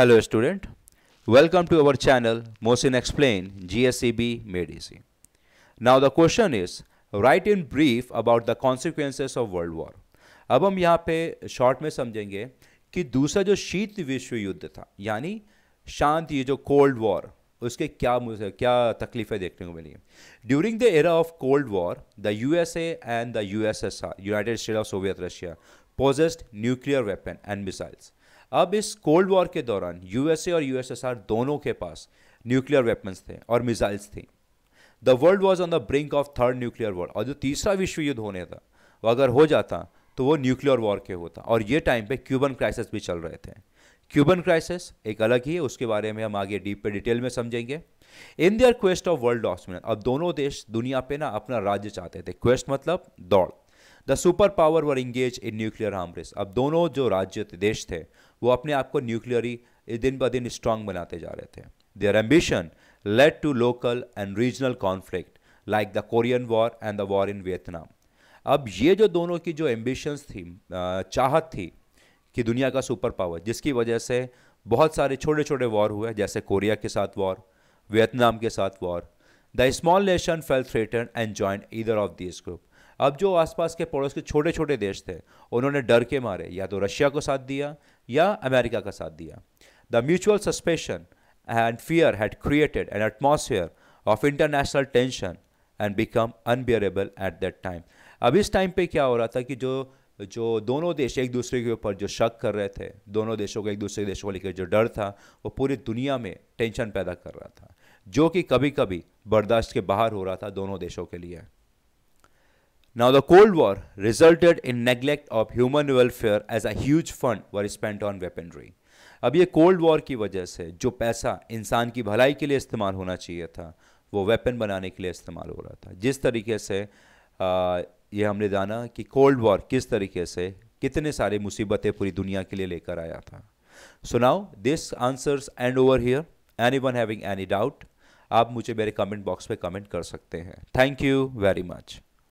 To our channel to our channel Mosin Explain GSEB Made Easy. Now the question is write in brief about the consequences of world war अब हम यहाँ पे short में समझेंगे कि दूसरा जो शीत विश्व युद्ध था यानी शांत ये जो कोल्ड वॉर उसके क्या क्या तकलीफें देखने को मिली during the era of cold war the U S A and the U S S R United State of Soviet Russia posessed nuclear weapon and missiles अब इस कोल्ड वॉर के दौरान यूएसए और यूएसएसआर दोनों के पास न्यूक्लियर वेपन्स थे और missiles थी the world was on the brink of third nuclear war और जो तीसरा विश्व युद्ध होने था वो अगर हो जाता तो वो न्यूक्लियर वॉर के होता और ये टाइम पे क्यूबन क्राइसिस भी चल रहे थे क्यूबन क्राइसिस एक अलग ही है उसके बारे में हम आगे डीप पे डिटेल में समझेंगे in their quest of world document अब दोनों देश दुनिया पे ना अपना राज्य चाहते थे क्वेस्ट मतलब दौड़ the super power were engage in nuclear arms race अब दोनों जो राज्य देश थे वो अपने आप को न्यूक्लियरी दिन ब दिन स्ट्रांग बनाते जा रहे थे their ambition led to local and regional conflict like the Korean war and the war in Vietnam अब ये जो दोनों की जो एम्बिशंस थी चाहत थी कि दुनिया का सुपर पावर जिसकी वजह से बहुत सारे छोटे छोटे वॉर हुए जैसे कोरिया के साथ वॉर वियतनाम के साथ war the small nation fell threaten and join either of this group अब जो आसपास के पड़ोस के छोटे छोटे देश थे उन्होंने डर के मारे या तो रशिया को साथ दिया या अमेरिका का साथ दिया the mutual suspicion and fear had created an atmosphere of international tension and become unbearable at that time अब इस टाइम पे क्या हो रहा था कि जो जो दोनों देश एक दूसरे के ऊपर जो शक कर रहे थे दोनों देशों को एक दूसरे देशों को लेकर जो डर था वो पूरी दुनिया में टेंशन पैदा कर रहा था जो कि कभी कभी बर्दाश्त के बाहर हो रहा था दोनों देशों के लिए Now, the Cold War resulted in neglect of human welfare as a huge fund were spent on weaponry. अब ये कोल्ड वॉर की वजह से जो पैसा इंसान की भलाई के लिए इस्तेमाल होना चाहिए था वो वेपन बनाने के लिए इस्तेमाल हो रहा था जिस तरीके से आ, ये हमने जाना कि कोल्ड वॉर किस तरीके से कितने सारे मुसीबतें पूरी दुनिया के लिए लेकर आया था so now this answers end over here any one having any doubt आप मुझे मेरे कमेंट बॉक्स में कमेंट कर सकते हैं थैंक यू वेरी मच